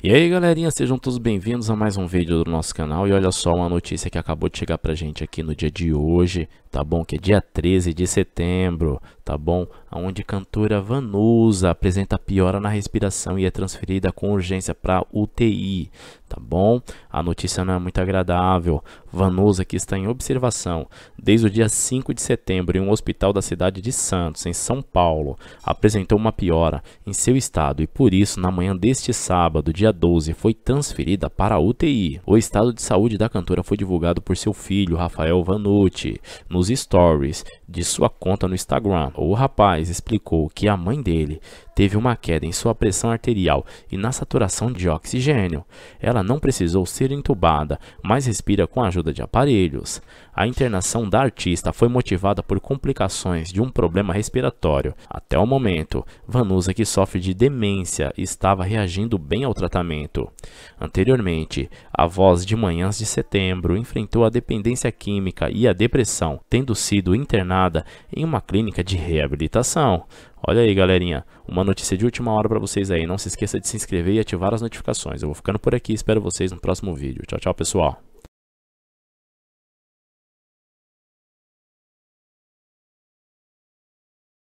E aí galerinha, sejam todos bem-vindos a mais um vídeo do nosso canal E olha só uma notícia que acabou de chegar pra gente aqui no dia de hoje, tá bom? Que é dia 13 de setembro, tá bom? Onde cantora Vanusa apresenta piora na respiração e é transferida com urgência para UTI, tá bom? A notícia não é muito agradável. Vanusa, que está em observação desde o dia 5 de setembro em um hospital da cidade de Santos, em São Paulo, apresentou uma piora em seu estado e por isso, na manhã deste sábado, dia 12, foi transferida para a UTI. O estado de saúde da cantora foi divulgado por seu filho, Rafael Vanucci, nos stories de sua conta no Instagram. O rapaz explicou que a mãe dele teve uma queda em sua pressão arterial e na saturação de oxigênio. Ela não precisou ser entubada, mas respira com a ajuda de aparelhos. A internação da artista foi motivada por complicações de um problema respiratório. Até o momento, Vanusa, que sofre de demência, estava reagindo bem ao tratamento. Anteriormente, a voz de Manhãs de Setembro enfrentou a dependência química e a depressão, tendo sido internada em uma clínica de reabilitação. Olha aí, galerinha, uma notícia de última hora para vocês aí. Não se esqueça de se inscrever e ativar as notificações. Eu vou ficando por aqui, espero vocês no próximo vídeo. Tchau, tchau, pessoal.